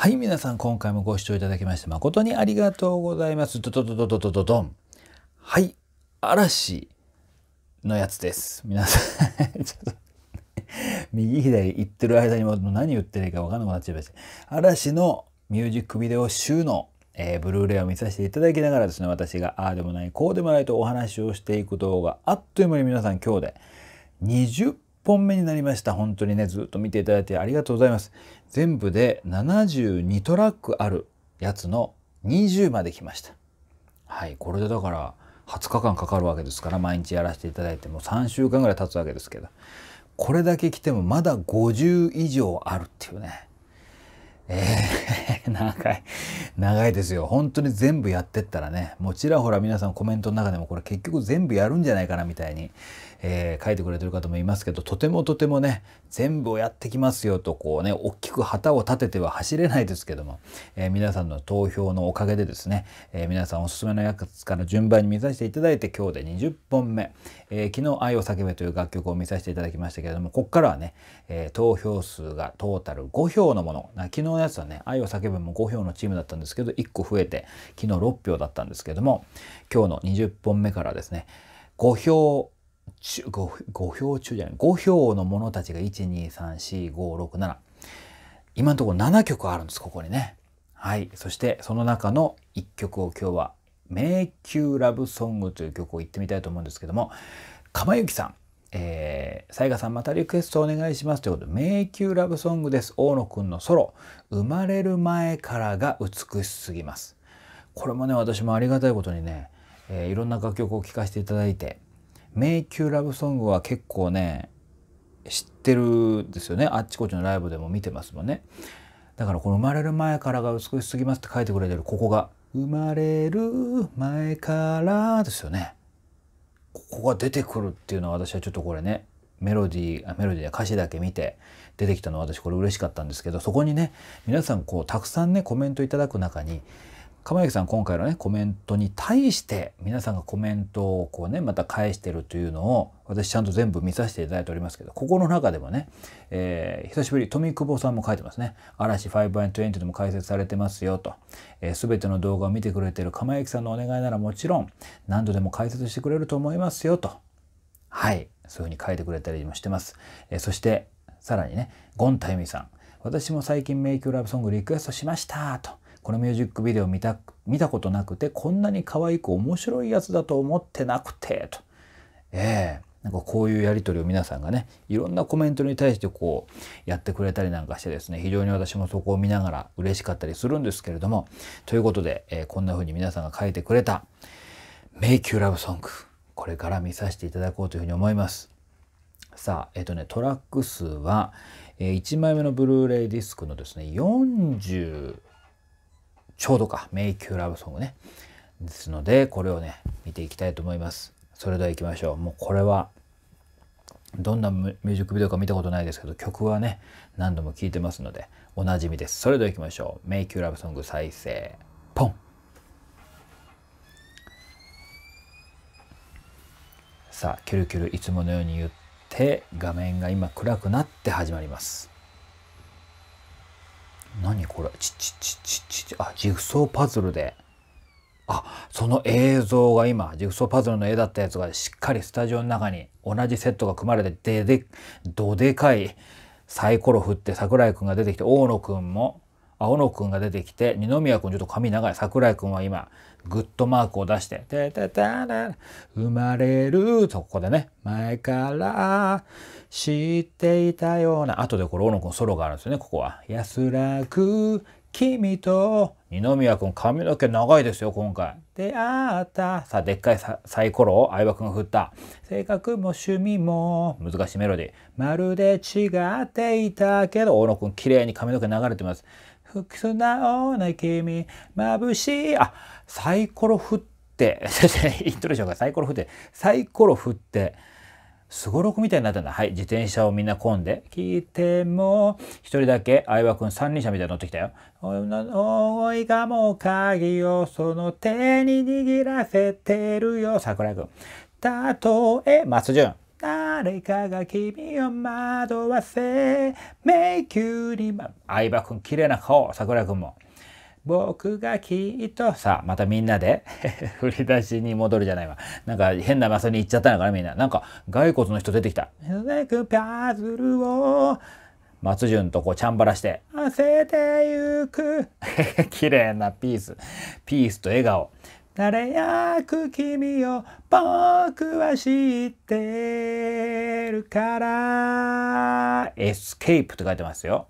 はい、皆さん、今回もご視聴いただきまして誠にありがとうございます。ドドドドドドドドン。はい、嵐のやつです。皆さんちょっと右左行ってる間にも何言ってるか分かんなくなっちゃいました。嵐のミュージックビデオ収納。えー、ブルーレイを見させていただきながらですね、私がああでもない、こうでもないとお話をしていく動画、あっという間に皆さん今日で20本目になりました。本当にね、ずっと見ていただいてありがとうございます。全部で72トラックあるやつの20まで来ました。はい、これでだから20日間かかるわけですから、毎日やらせていただいてもう3週間ぐらい経つわけですけど、これだけ来てもまだ50以上あるっていうね。えー、長い。長いですよ。本当に全部やってったらね、もうちらほら皆さんコメントの中でもこれ結局全部やるんじゃないかなみたいにえー、書いてくれてる方もいますけどとてもとてもね全部をやってきますよとこうね大きく旗を立てては走れないですけども、えー、皆さんの投票のおかげでですね、えー、皆さんおすすめのやつから順番に見させていただいて今日で20本目、え昨日「愛を叫べ」という楽曲を見させていただきましたけれどもここからはね、え投票数がトータル5票のもの昨日のやつはね「愛を叫べ」も5票のチームだったんですけど1個増えて昨日6票だったんですけども今日の20本目からですね5票 5, 票中じゃない5票の者たちが1 2 3 4 5 6 7今のところ7曲あるんですここにねはいそしてその中の1曲を今日は「迷宮ラブソング」という曲を言ってみたいと思うんですけども釜きさんえー、西かさんまたリクエストお願いしますということで、迷宮ラブソングです。大野くんのソロ、生まれる前からが美しすぎます。これもね、私もありがたいことにね、えー、いろんな楽曲を聴かせていただいて、迷宮ラブソングは結構ね知ってるんですよねあっちこっちのライブでも見てますもんねだからこの「生まれる前からが美しすぎます」って書いてくれてるここが「生まれる前から」ですよねここが出てくるっていうのは私はちょっとこれねメロディーメロディーや歌詞だけ見て出てきたのは私これ嬉しかったんですけどそこにね皆さんこうたくさんねコメントいただく中に釜焼さん今回のねコメントに対して皆さんがコメントをこうねまた返してるというのを私ちゃんと全部見させていただいておりますけどここの中でもね、えー、久しぶり富久保さんも書いてますね「嵐 5&20」でも解説されてますよと、えー、全ての動画を見てくれてる釜焼さんのお願いならもちろん何度でも解説してくれると思いますよとはいそういうふうに書いてくれたりもしてます、えー、そしてさらにねゴンタユミさん私も最近迷宮ラブソングリクエストしましたとこのミュージックビデオ見た見たことなくてこんなに可愛く面白いやつだと思ってなくてと、えー、なんかこういうやり取りを皆さんがねいろんなコメントに対してこうやってくれたりなんかしてですね非常に私もそこを見ながら嬉しかったりするんですけれどもということで、えー、こんな風に皆さんが書いてくれた「Make You これから見させていただこうというふうに思います。さあ、えっ、とね、トラック数は、えー、1枚目のブルーレイディスクのですね、40ちょうどか、メイキューラブソングね。ですので、これをね、見ていきたいと思います。それでは行きましょう。もうこれは、どんなミュージックビデオか見たことないですけど、曲はね、何度も聴いてますので、おなじみです。それでは行きましょう。メイキューラブソング再生、ポンさあ、キュルキュルいつものように言って、画面が今暗くなって始まります。何これちちちちちちあジグソーパズルであその映像が今ジグソーパズルの絵だったやつがしっかりスタジオの中に同じセットが組まれてででどでかいサイコロ振って桜井くんが出てきて大野くんも青野くんが出てきて、二宮くんちょっと髪長い。桜井くんは今、グッドマークを出して、ててて生まれるとここでね、前から知っていたような、後でこれ青野くんソロがあるんですよね、ここは。安らく君と二宮くん髪の毛長いですよ今回出会ったさあでっかいサイコロを相葉くんが振った性格も趣味も難しいメロディーまるで違っていたけど青野くん綺麗に髪の毛流れてます素直な君、眩しい。あ、サイコロ振って、先 生イントローションがサイコロ振って、サイコロ振って、すごろくみたいになったんだ。はい。自転車をみんな混んで。いても、一人だけ、相葉くん三輪車みたいに乗ってきたよ。思いがもう鍵をその手に握らせてるよ、桜井くん。たとえ、松潤。誰かが君を惑わせ迷宮にま相葉君綺麗な顔桜君も僕がきっとさあまたみんなで 振り出しに戻るじゃないわなんか変な場所に行っちゃったのかなみんななんか骸骨の人出てきたパズルを松潤とこうチャンバラして「焦せてゆく」綺麗なピースピースと笑顔誰やく君を僕は知ってるからエスケープって書いてますよ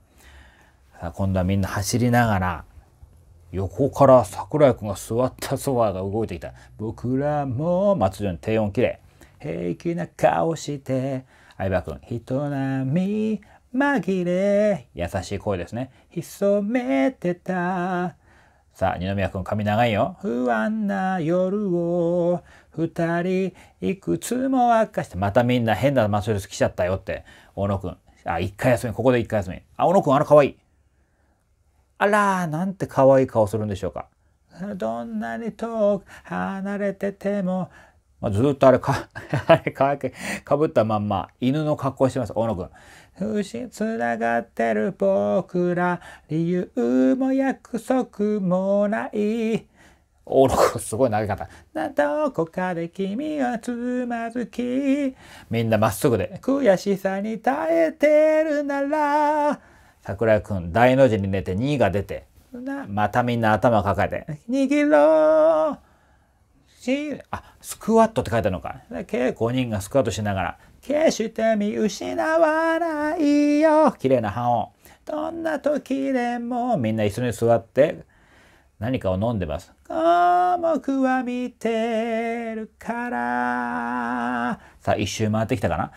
さあ今度はみんな走りながら横から桜井くんが座ったソファーが動いてきた僕らも松潤低音きれい平気な顔して相葉くん人並み紛れ優しい声ですね潜めてたさあ、二宮君髪長いよ。不安な夜を二人いくつも明かして、またみんな変なマッオレルス来ちゃったよって、小野君。あ、一回休み、ここで一回休み。あ、小野君、あの可愛い。あらなんて可愛い顔するんでしょうか。どんなに遠く離れてても、まあ、ずっとあれか、あれか、かぶったまんま、犬の格好してます、小野くん。不死つながってる僕ら理由も約束もないおろこすごい投げ方どこかで君はつまずきみんなまっすぐで悔しさに耐えてるなら桜井くん大の字に寝て2が出てまたみんな頭抱えて握ろうしあスクワットって書いてあるのか計5人がスクワットしながら決して見失わないよ。綺麗な半音。どんな時でもみんな一緒に座って何かを飲んでます。僕は見てるから。さあ、一周回ってきたかな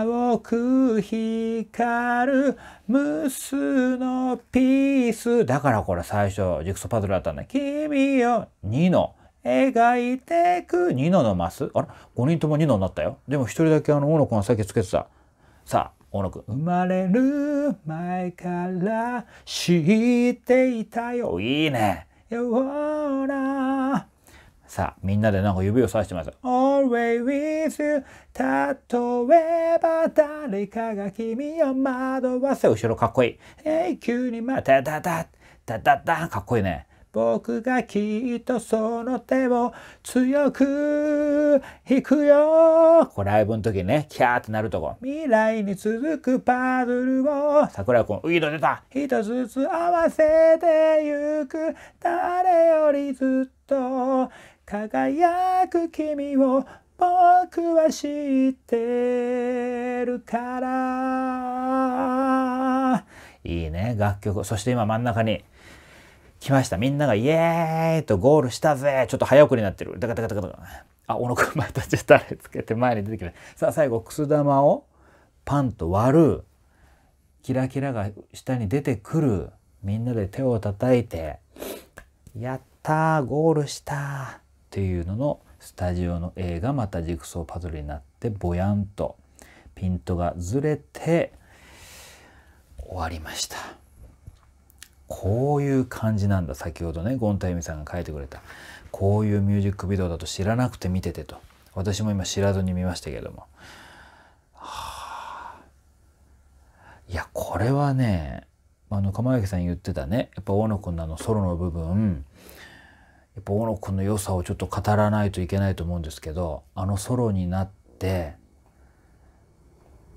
青く光る無数のピース。だからこれ最初、ジクソパズルだったんだ。君よ、2の。描いてく2ののマス。あら ?5 人とも2のになったよ。でも1人だけあの、大野くんはさつけてた。さあ、大野くん。生まれる前から知っていたよ。いいね。よーら。さあ、みんなでなんか指をさしてます。Always with you 例えば誰かが君を惑わせ。後ろかっこいい。永急にまただだだだだかっこいいね。僕がきっとその手を強く引くよ。これライブの時ね、キャーってなるとこ。未来に続くパズルを、桜子のウィード出た一つずつ合わせてゆく、誰よりずっと輝く君を僕は知ってるから。いいね、楽曲。そして今真ん中に来ました。みんながイエーイとゴールしたぜちょっと早送りになってる。ダカダカダカダカ。あ、小野くんまたちょっとあれつけて前に出てきてさあ最後、くす玉をパンと割る。キラキラが下に出てくる。みんなで手を叩いて、やったーゴールしたっていうののスタジオの映画またジグソーパズルになってぼやんとピントがずれて終わりました。こういう感じなんだ先ほどねゴンタユミさんが書いてくれたこういうミュージックビデオだと知らなくて見ててと私も今知らずに見ましたけども、はあ、いやこれはねあの釜焼さん言ってたねやっぱ大野くんのあのソロの部分やっぱ大野くんの良さをちょっと語らないといけないと思うんですけどあのソロになって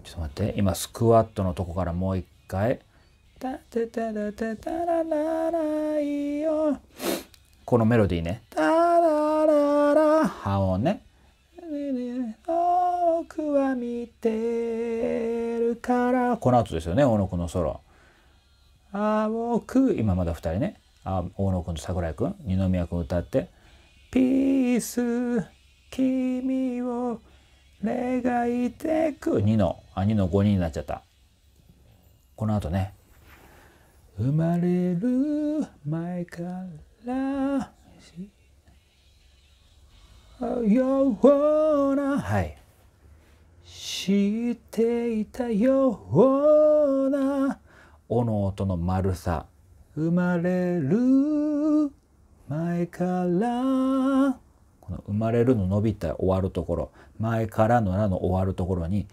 ちょっと待って今スクワットのとこからもう一回。タタタタタタララライよこのメロディーねタラララ半音ね遠くは見てるからこの後ですよね大野くんのソロ青く今まだ2人ね大野くんと桜井くん二宮くん歌ってピース君を願いてく2のあ2の5人になっちゃったこの後ね生まれる前からような、はい、知っていたようなおの音の丸さ生まれる前からこの「生まれる」の伸びた終わるところ「前から」の「ら」の終わるところに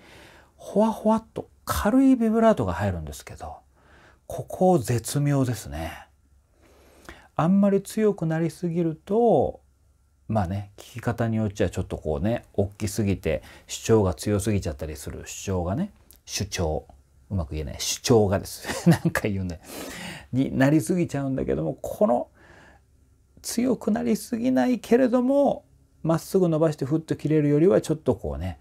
ほわほわっと軽いビブラートが入るんですけどここ絶妙ですね。あんまり強くなりすぎるとまあね聞き方によっちゃちょっとこうね大きすぎて主張が強すぎちゃったりする主張がね主張うまく言えない主張がです なんか言うねになりすぎちゃうんだけどもこの強くなりすぎないけれどもまっすぐ伸ばしてふっと切れるよりはちょっとこうね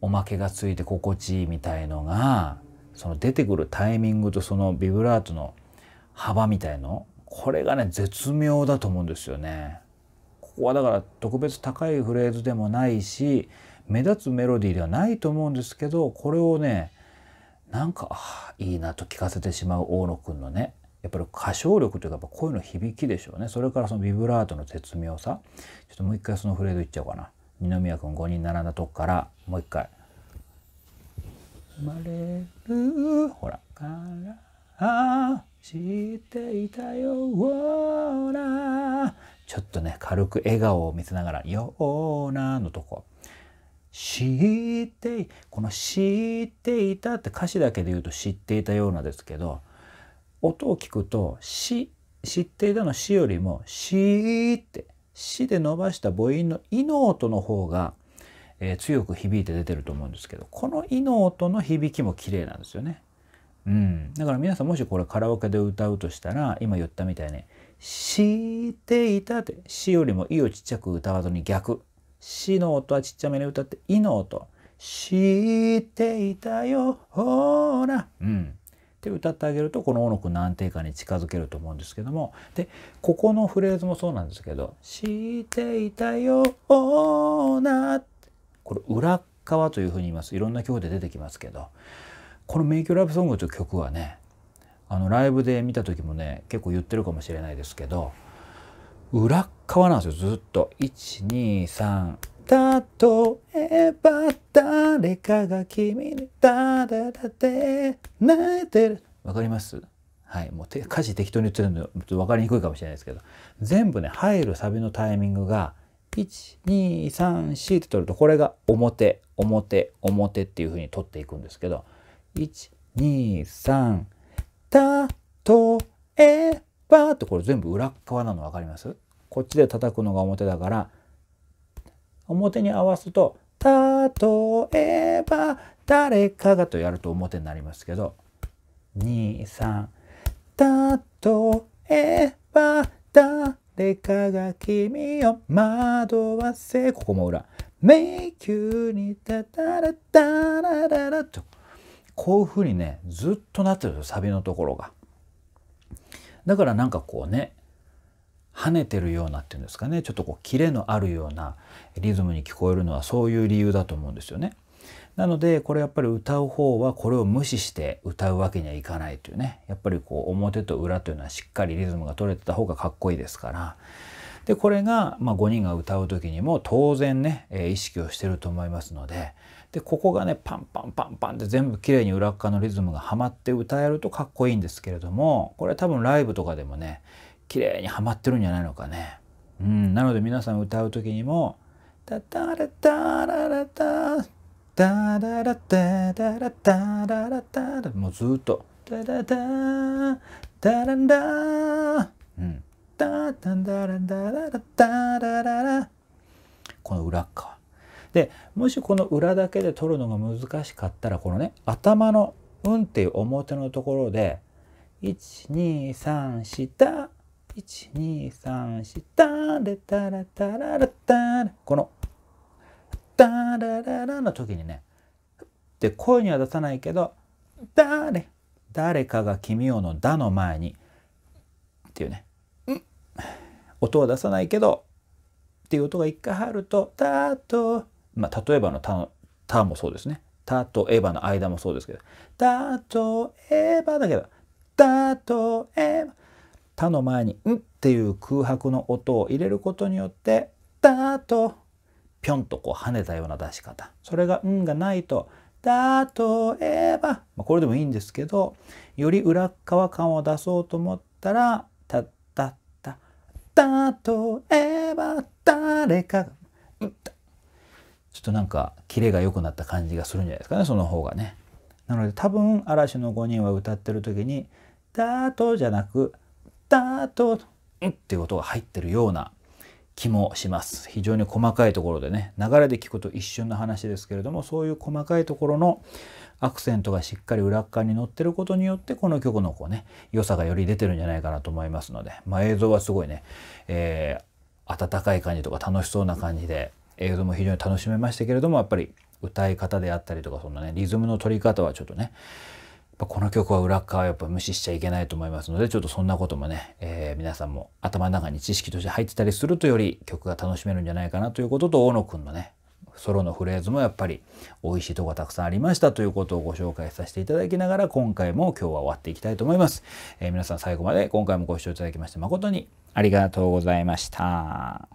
おまけがついて心地いいみたいのがその出てくるタイミングとそのビブラートの幅みたいのこれがね絶妙だと思うんですよね。ここはだから特別高いフレーズでもないし目立つメロディーではないと思うんですけどこれをねなんかあいいなと聞かせてしまう大野くんのねやっぱり歌唱力というかやっぱ声の響きでしょうねそれからそのビブラートの絶妙さちょっともう一回そのフレーズいっちゃおうかな二宮君5人並んだとこからもう一回。生まれるほらからしていたようなちょっとね軽く笑顔を見せながら「ような」のとこ「知って」この「知っていた」って歌詞だけで言うと「知っていたような」ですけど音を聞くと「し」知っていたの「し」よりも「し」って「し」で伸ばした母音の「い」の音の方が「えー、強く響いて出てると思うんですけどこの「イ」の音の響きも綺麗なんですよね。うん、だから皆さんもしこれカラオケで歌うとしたら今言ったみたいに「していた」って「し」よりも「い」をちっちゃく歌わずに逆「し」の音はちっちゃめに歌って「い」の音「していたよほら」うん、って歌ってあげるとこの「お」の句の安定感に近づけると思うんですけどもでここのフレーズもそうなんですけど「していたよほら」ってこれ裏側というふうに言いますいろんな曲で出てきますけどこの「名曲ラブソング」という曲はねあのライブで見た時もね結構言ってるかもしれないですけど裏側なんですよずっと123とえば誰かが君にただダって泣いてるわかりますはいもう歌詞適当に言ってるんでわかりにくいかもしれないですけど全部ね入るサビのタイミングが1234って取るとこれが表表表っていうふうに取っていくんですけど123たとえばってこれ全部裏側なの分かりますこっちで叩くのが表だから表に合わすと「たとえば誰かが」とやると表になりますけど23「たとえば誰でかが君を惑わせ、ここも裏。迷宮にたたらたらららと。こういうふうにね、ずっとなってるんですサビのところが。だからなんかこうね、跳ねてるようなっていうんですかね、ちょっとこうキレのあるようなリズムに聞こえるのはそういう理由だと思うんですよね。なのでこれやっぱり歌う方はこれを無視して歌うわけにはいかないというねやっぱりこう表と裏というのはしっかりリズムが取れてた方がかっこいいですからでこれが、まあ、5人が歌う時にも当然ね、意識をしてると思いますのででここがねパンパンパンパンって全部綺麗に裏っ側のリズムがはまって歌えるとかっこいいんですけれどもこれ多分ライブとかでもね綺麗にはまってるんじゃないのかね。うん、なので皆さん歌う時にも「タタラタララタ」ダダラダダラダダラダダもうずっとダダダダランダうんダダダラダラダダララこの裏側でもしこの裏だけで取るのが難しかったらこのね頭の「うん」っていう表のところで123下123下でタラタラタラこのダラララの時にね、で声には出さないけど、誰誰かが君をのだの前に、っていうね、ん音は出さないけど、っていう音が一回入ると、たと、まあ、例えばのたの、たもそうですね。たとえばの間もそうですけど、たとえばだけど、たとえば、たの前に、んっていう空白の音を入れることによって、たと、ぴょんとこう跳ねたような出し方それが「ん」がないと「例えば」まあ、これでもいいんですけどより裏側感を出そうと思ったら「たったった」「例えば誰かが」ちょっとなんかキレが良くなった感じがするんじゃないですかねその方がね。なので多分嵐の5人は歌ってる時に「だと」じゃなく「だと」っていう音が入ってるような気もします非常に細かいところでね流れで聞くと一瞬の話ですけれどもそういう細かいところのアクセントがしっかり裏側に乗ってることによってこの曲のこうね良さがより出てるんじゃないかなと思いますので、まあ、映像はすごいね、えー、温かい感じとか楽しそうな感じで映像も非常に楽しめましたけれどもやっぱり歌い方であったりとかそんなねリズムの取り方はちょっとねぱこの曲は裏側はやっぱ無視しちゃいけないと思いますのでちょっとそんなこともね、えー、皆さんも頭の中に知識として入ってたりするとより曲が楽しめるんじゃないかなということと大野くんのねソロのフレーズもやっぱり美味しいとこがたくさんありましたということをご紹介させていただきながら今回も今日は終わっていきたいと思います。えー、皆さん最後まで今回もご視聴いただきまして誠にありがとうございました。